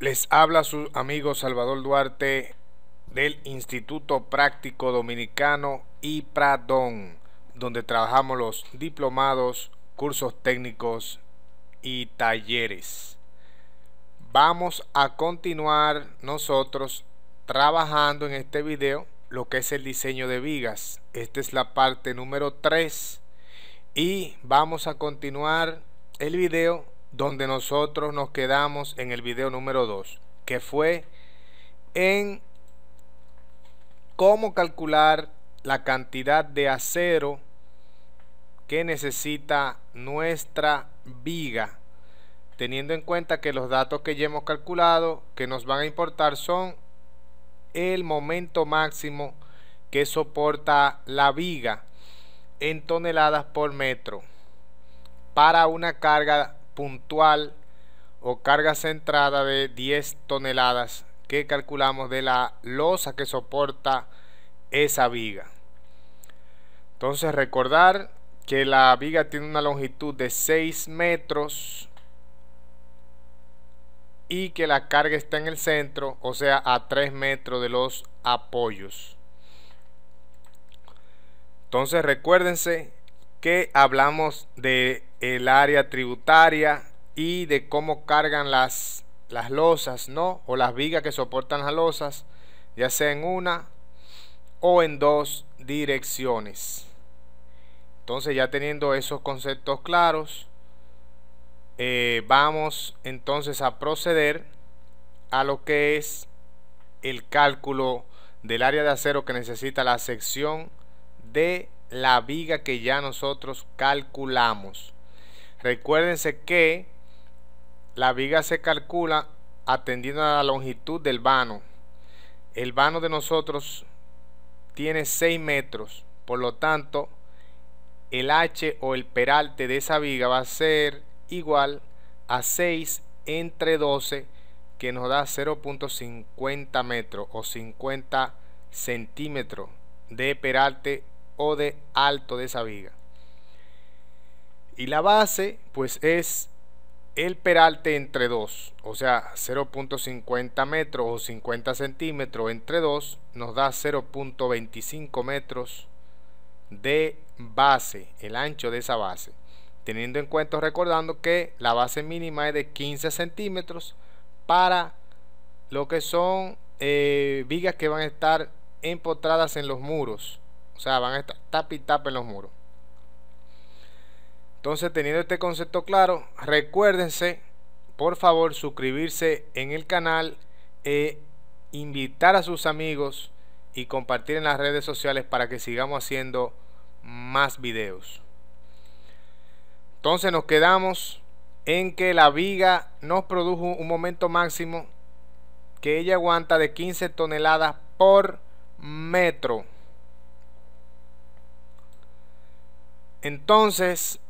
Les habla su amigo Salvador Duarte del Instituto Práctico Dominicano y Pradón, donde trabajamos los diplomados, cursos técnicos y talleres. Vamos a continuar nosotros trabajando en este video lo que es el diseño de vigas. Esta es la parte número 3 y vamos a continuar el video donde nosotros nos quedamos en el video número 2, que fue en cómo calcular la cantidad de acero que necesita nuestra viga, teniendo en cuenta que los datos que ya hemos calculado que nos van a importar son el momento máximo que soporta la viga en toneladas por metro para una carga puntual o carga centrada de 10 toneladas que calculamos de la losa que soporta esa viga. Entonces recordar que la viga tiene una longitud de 6 metros y que la carga está en el centro, o sea, a 3 metros de los apoyos. Entonces recuérdense que hablamos de el área tributaria y de cómo cargan las, las losas, ¿no? O las vigas que soportan las losas, ya sea en una o en dos direcciones. Entonces ya teniendo esos conceptos claros, eh, vamos entonces a proceder a lo que es el cálculo del área de acero que necesita la sección de la viga que ya nosotros calculamos. Recuérdense que la viga se calcula atendiendo a la longitud del vano. El vano de nosotros tiene 6 metros, por lo tanto, el H o el peralte de esa viga va a ser igual a 6 entre 12, que nos da 0.50 metros o 50 centímetros de peralte o de alto de esa viga. Y la base pues es el peralte entre dos o sea 0.50 metros o 50 centímetros entre dos nos da 0.25 metros de base, el ancho de esa base. Teniendo en cuenta, recordando que la base mínima es de 15 centímetros para lo que son eh, vigas que van a estar empotradas en los muros. O sea, van a estar tap y tap en los muros. Entonces, teniendo este concepto claro, recuérdense, por favor, suscribirse en el canal, e invitar a sus amigos y compartir en las redes sociales para que sigamos haciendo más videos. Entonces nos quedamos en que la viga nos produjo un momento máximo que ella aguanta de 15 toneladas por metro. Entonces,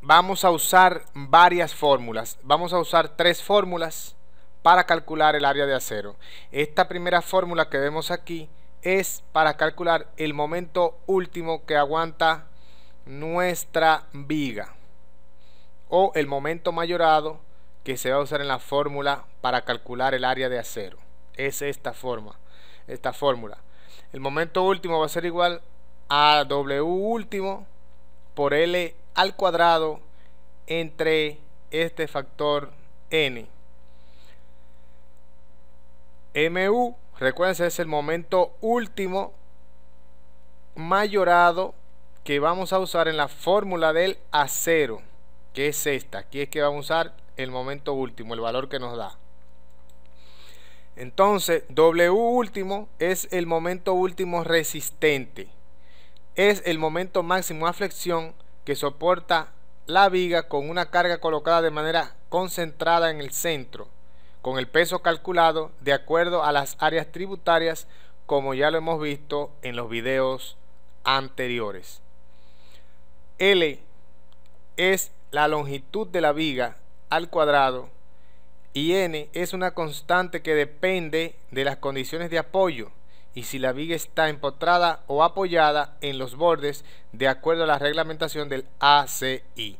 vamos a usar varias fórmulas. Vamos a usar tres fórmulas para calcular el área de acero. Esta primera fórmula que vemos aquí es para calcular el momento último que aguanta nuestra viga o el momento mayorado que se va a usar en la fórmula para calcular el área de acero. Es esta forma, esta fórmula. El momento último va a ser igual a W último por L al cuadrado entre este factor N. MU, recuerden es el momento último mayorado que vamos a usar en la fórmula del acero, que es esta. Aquí es que vamos a usar el momento último, el valor que nos da. Entonces, W último es el momento último resistente es el momento máximo a flexión que soporta la viga con una carga colocada de manera concentrada en el centro, con el peso calculado de acuerdo a las áreas tributarias como ya lo hemos visto en los videos anteriores. L es la longitud de la viga al cuadrado y N es una constante que depende de las condiciones de apoyo y si la viga está empotrada o apoyada en los bordes de acuerdo a la reglamentación del ACI.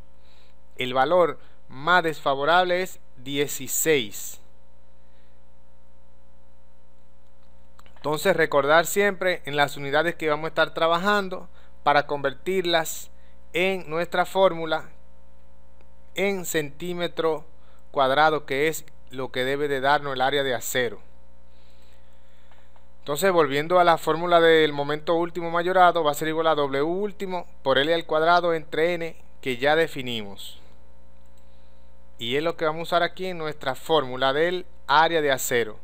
El valor más desfavorable es 16. Entonces recordar siempre en las unidades que vamos a estar trabajando para convertirlas en nuestra fórmula en centímetro cuadrado que es lo que debe de darnos el área de acero. Entonces, volviendo a la fórmula del momento último mayorado, va a ser igual a W último por L al cuadrado entre N que ya definimos. Y es lo que vamos a usar aquí en nuestra fórmula del área de acero,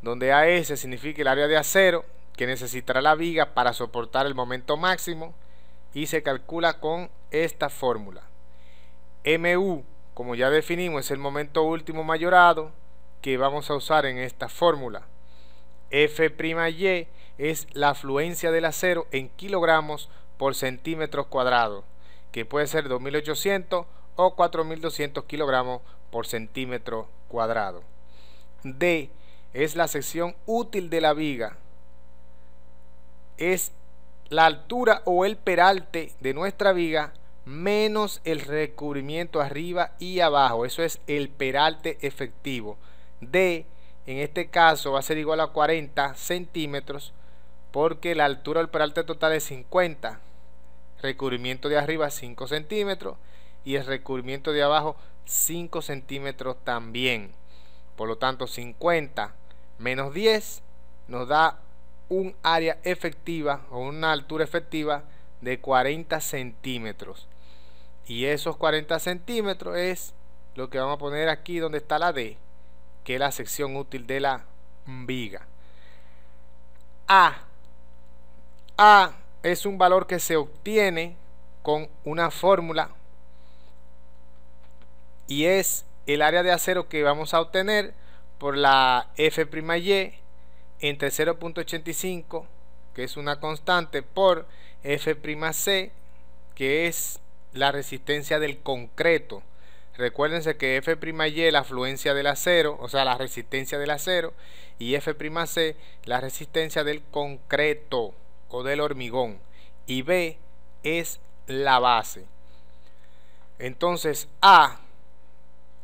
donde AS significa el área de acero que necesitará la viga para soportar el momento máximo y se calcula con esta fórmula. MU, como ya definimos, es el momento último mayorado que vamos a usar en esta fórmula. F'y es la afluencia del acero en kilogramos por centímetro cuadrado, que puede ser 2800 o 4200 kilogramos por centímetro cuadrado. D es la sección útil de la viga. Es la altura o el peralte de nuestra viga menos el recubrimiento arriba y abajo. Eso es el peralte efectivo. D en este caso va a ser igual a 40 centímetros porque la altura del peralte total es 50 recubrimiento de arriba 5 centímetros y el recubrimiento de abajo 5 centímetros también por lo tanto 50 menos 10 nos da un área efectiva o una altura efectiva de 40 centímetros y esos 40 centímetros es lo que vamos a poner aquí donde está la D que es la sección útil de la viga. A. A es un valor que se obtiene con una fórmula y es el área de acero que vamos a obtener por la F'Y e entre 0.85 que es una constante por F'C que es la resistencia del concreto Recuérdense que F'Y es la afluencia del acero, o sea, la resistencia del acero, y F'C la resistencia del concreto o del hormigón. Y B es la base. Entonces A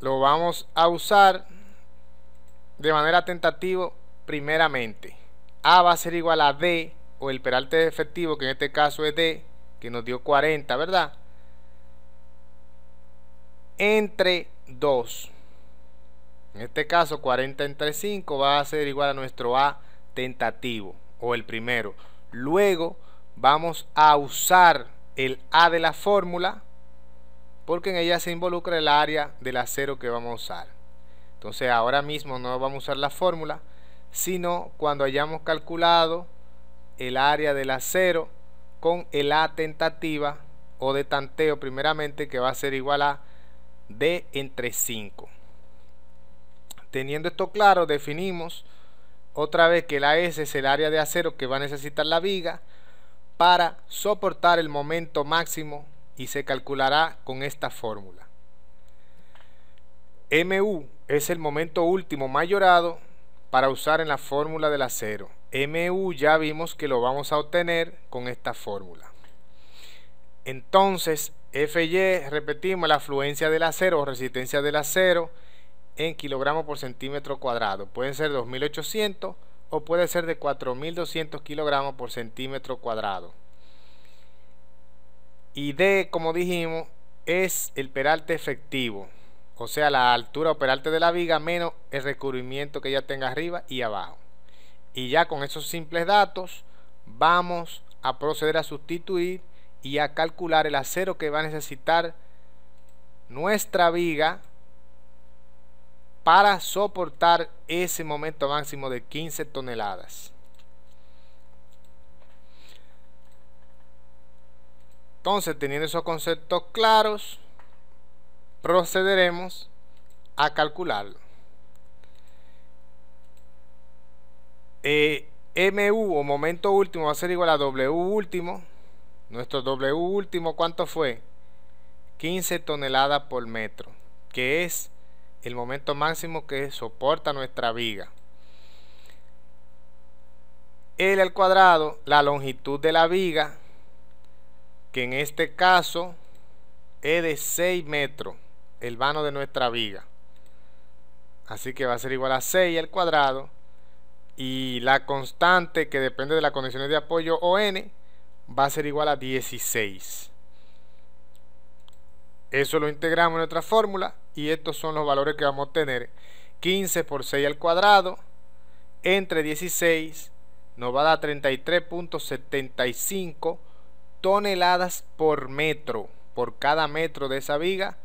lo vamos a usar de manera tentativa primeramente. A va a ser igual a D o el peralte efectivo, que en este caso es D, que nos dio 40, ¿verdad? entre 2. En este caso 40 entre 5 va a ser igual a nuestro A tentativo o el primero. Luego vamos a usar el A de la fórmula porque en ella se involucra el área del acero que vamos a usar. Entonces ahora mismo no vamos a usar la fórmula, sino cuando hayamos calculado el área del acero con el A tentativa o de tanteo primeramente que va a ser igual a de entre 5. Teniendo esto claro, definimos otra vez que la S es el área de acero que va a necesitar la viga para soportar el momento máximo y se calculará con esta fórmula. MU es el momento último mayorado para usar en la fórmula del acero. MU ya vimos que lo vamos a obtener con esta fórmula. Entonces FY, e, repetimos, la afluencia del acero o resistencia del acero en kilogramos por centímetro cuadrado. Pueden ser 2800 o puede ser de 4200 kilogramos por centímetro cuadrado. Y D, como dijimos, es el peralte efectivo, o sea, la altura o peralte de la viga menos el recubrimiento que ya tenga arriba y abajo. Y ya con esos simples datos vamos a proceder a sustituir y a calcular el acero que va a necesitar nuestra viga para soportar ese momento máximo de 15 toneladas. Entonces, teniendo esos conceptos claros, procederemos a calcularlo. Eh, MU o momento último va a ser igual a W último nuestro doble último, ¿cuánto fue? 15 toneladas por metro, que es el momento máximo que soporta nuestra viga. L al cuadrado, la longitud de la viga, que en este caso es de 6 metros, el vano de nuestra viga. Así que va a ser igual a 6 al cuadrado. Y la constante que depende de las condiciones de apoyo o n va a ser igual a 16. Eso lo integramos en nuestra fórmula y estos son los valores que vamos a tener 15 por 6 al cuadrado entre 16 nos va a dar 33.75 toneladas por metro. Por cada metro de esa viga,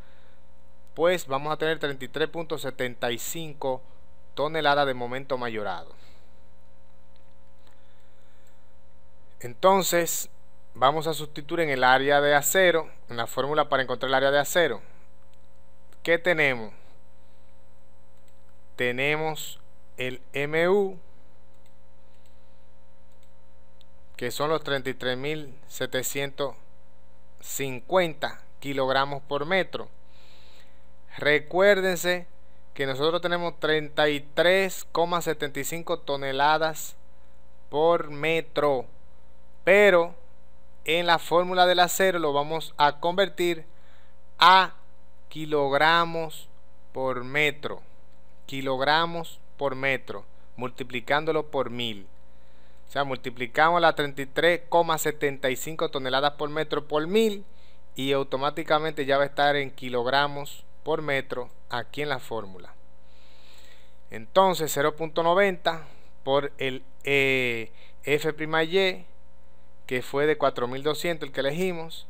pues vamos a tener 33.75 toneladas de momento mayorado. Entonces, vamos a sustituir en el área de acero, en la fórmula para encontrar el área de acero. ¿Qué tenemos? Tenemos el MU, que son los 33.750 kilogramos por metro. Recuérdense que nosotros tenemos 33,75 toneladas por metro, pero en la fórmula del acero lo vamos a convertir a kilogramos por metro. Kilogramos por metro, multiplicándolo por mil. O sea, multiplicamos las 33,75 toneladas por metro por mil y automáticamente ya va a estar en kilogramos por metro aquí en la fórmula. Entonces 0.90 por el eh, F'Y que fue de 4200 el que elegimos,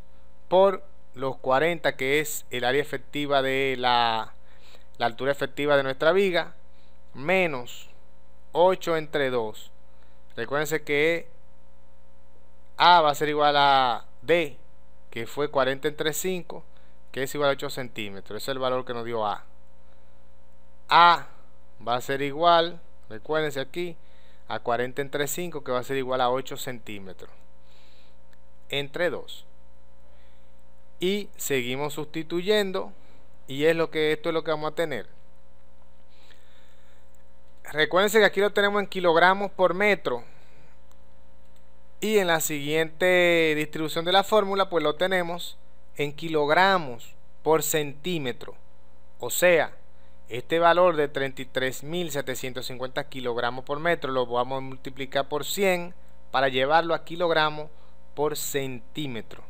por los 40 que es el área efectiva de la, altura efectiva de nuestra viga, menos 8 entre 2. Recuérdense que A va a ser igual a D, que fue 40 entre 5, que es igual a 8 centímetros. es el valor que nos dio A. A va a ser igual, recuérdense aquí, a 40 entre 5, que va a ser igual a 8 centímetros entre 2. Y seguimos sustituyendo y es lo que esto es lo que vamos a tener. Recuérdense que aquí lo tenemos en kilogramos por metro. Y en la siguiente distribución de la fórmula, pues lo tenemos en kilogramos por centímetro. O sea, este valor de 33.750 kilogramos por metro lo vamos a multiplicar por 100 para llevarlo a kilogramos por centímetro.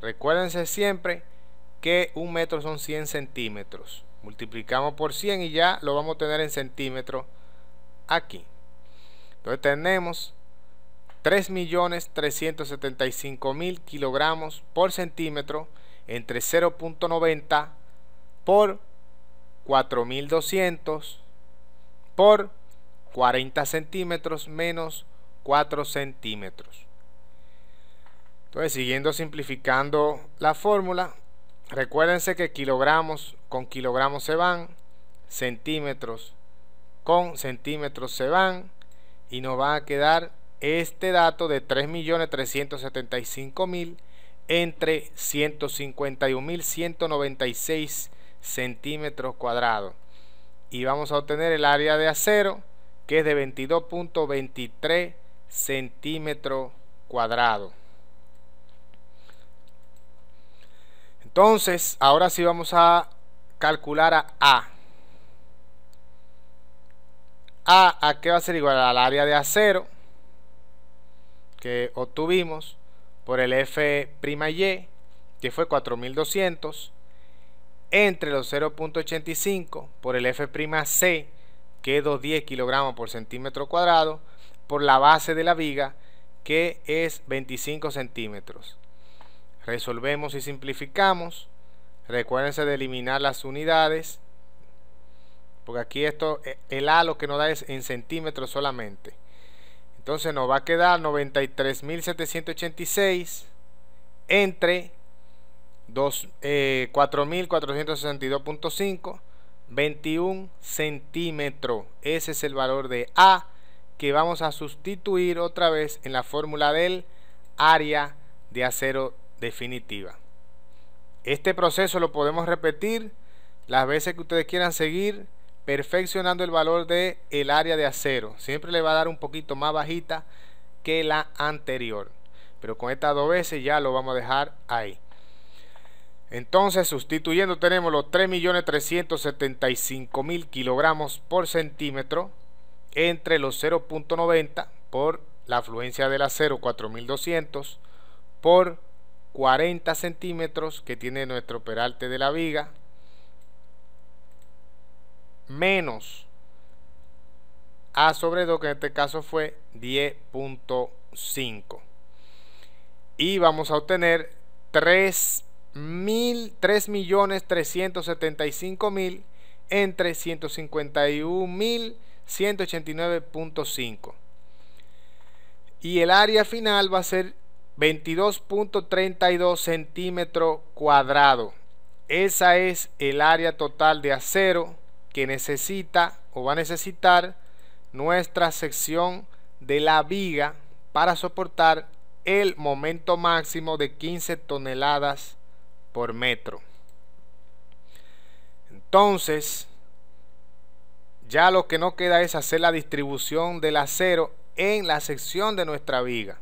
Recuérdense siempre que un metro son 100 centímetros. Multiplicamos por 100 y ya lo vamos a tener en centímetro aquí. Entonces tenemos 3.375.000 kilogramos por centímetro entre 0.90 por 4.200 por 40 centímetros menos 4 centímetros. Entonces, siguiendo simplificando la fórmula, recuérdense que kilogramos con kilogramos se van, centímetros con centímetros se van y nos va a quedar este dato de 3.375.000 entre 151.196 centímetros cuadrados. Y vamos a obtener el área de acero que es de 22.23 centímetros cuadrados. Entonces, ahora sí vamos a calcular a A. A, ¿a qué va a ser igual? Al área de acero que obtuvimos por el F'Y, que fue 4200, entre los 0.85 por el F'C, que es 210 kilogramos por centímetro cuadrado, por la base de la viga, que es 25 centímetros. Resolvemos y simplificamos. Recuérdense de eliminar las unidades. Porque aquí esto, eh, el A lo que nos da es en centímetros solamente. Entonces nos va a quedar 93.786 entre eh, 4.462.5, 21 centímetros. Ese es el valor de A que vamos a sustituir otra vez en la fórmula del área de acero definitiva. Este proceso lo podemos repetir las veces que ustedes quieran seguir perfeccionando el valor del el área de acero. Siempre le va a dar un poquito más bajita que la anterior. Pero con estas dos veces ya lo vamos a dejar ahí. Entonces, sustituyendo tenemos los 3.375.000 kilogramos por centímetro entre los 0.90 por la afluencia del acero 4.200 por 40 centímetros que tiene nuestro peralte de la viga menos A sobre 2 que en este caso fue 10.5 y vamos a obtener 3 mil 3 millones 375 mil entre 151.189.5 mil 189.5 y el área final va a ser 22.32 centímetros cuadrado. Esa es el área total de acero que necesita o va a necesitar nuestra sección de la viga para soportar el momento máximo de 15 toneladas por metro. Entonces, ya lo que no queda es hacer la distribución del acero en la sección de nuestra viga.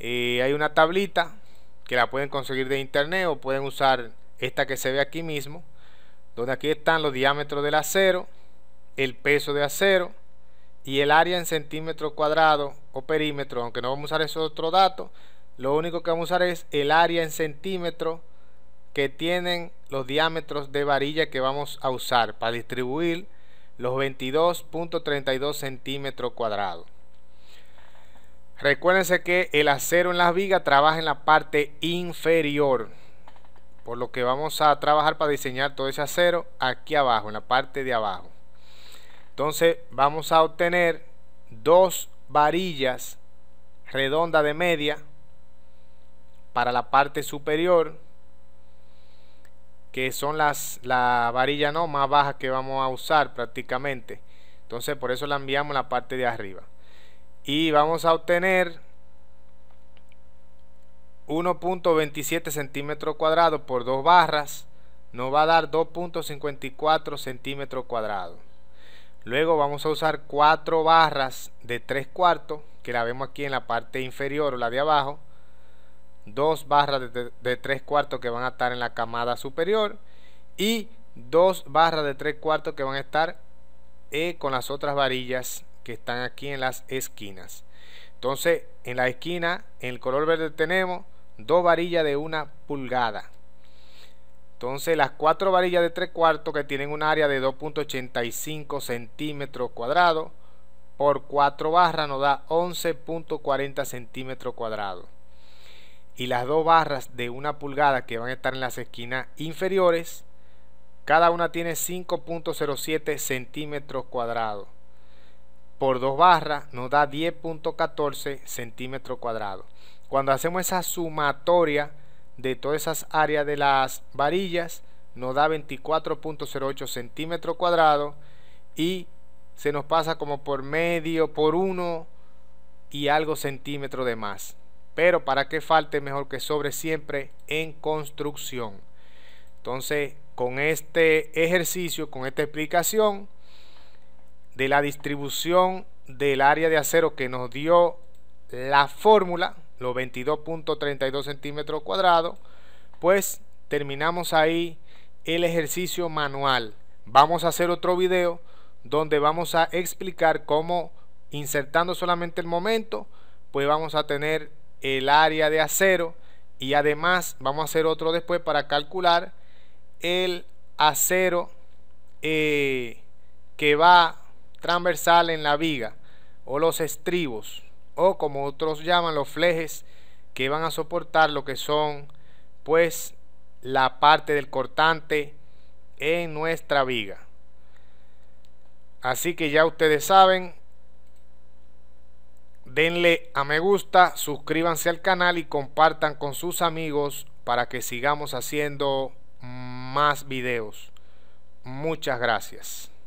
Eh, hay una tablita que la pueden conseguir de internet o pueden usar esta que se ve aquí mismo, donde aquí están los diámetros del acero, el peso de acero y el área en centímetro cuadrado o perímetro, aunque no vamos a usar esos otros datos, lo único que vamos a usar es el área en centímetro que tienen los diámetros de varilla que vamos a usar para distribuir los 22.32 centímetros cuadrados. Recuérdense que el acero en las vigas trabaja en la parte inferior. Por lo que vamos a trabajar para diseñar todo ese acero aquí abajo, en la parte de abajo. Entonces vamos a obtener dos varillas redondas de media para la parte superior que son las la varilla no más baja que vamos a usar prácticamente entonces por eso la enviamos a la parte de arriba y vamos a obtener 1.27 centímetros cuadrados por dos barras nos va a dar 2.54 centímetros cuadrados luego vamos a usar cuatro barras de tres cuartos que la vemos aquí en la parte inferior o la de abajo dos barras de, tres cuartos que van a estar en la camada superior y dos barras de tres cuartos que van a estar eh, con las otras varillas que están aquí en las esquinas. Entonces, en la esquina, en el color verde tenemos dos varillas de una pulgada. Entonces, las cuatro varillas de tres cuartos que tienen un área de 2.85 centímetros cuadrados por cuatro barras nos da 11.40 centímetros cuadrados. Y las dos barras de una pulgada que van a estar en las esquinas inferiores, cada una tiene 5.07 centímetros cuadrados por dos barras nos da 10.14 centímetros cuadrados. Cuando hacemos esa sumatoria de todas esas áreas de las varillas, nos da 24.08 centímetros cuadrados y se nos pasa como por medio, por uno y algo centímetro de más. Pero para que falte, mejor que sobre siempre en construcción. Entonces, con este ejercicio, con esta explicación, de la distribución del área de acero que nos dio la fórmula, los 22.32 centímetros cuadrados, pues terminamos ahí el ejercicio manual. Vamos a hacer otro video donde vamos a explicar cómo insertando solamente el momento, pues vamos a tener el área de acero y además vamos a hacer otro después para calcular el acero eh, que va transversal en la viga o los estribos o como otros llaman los flejes que van a soportar lo que son pues la parte del cortante en nuestra viga. Así que ya ustedes saben, denle a me gusta, suscríbanse al canal y compartan con sus amigos para que sigamos haciendo más videos. Muchas gracias.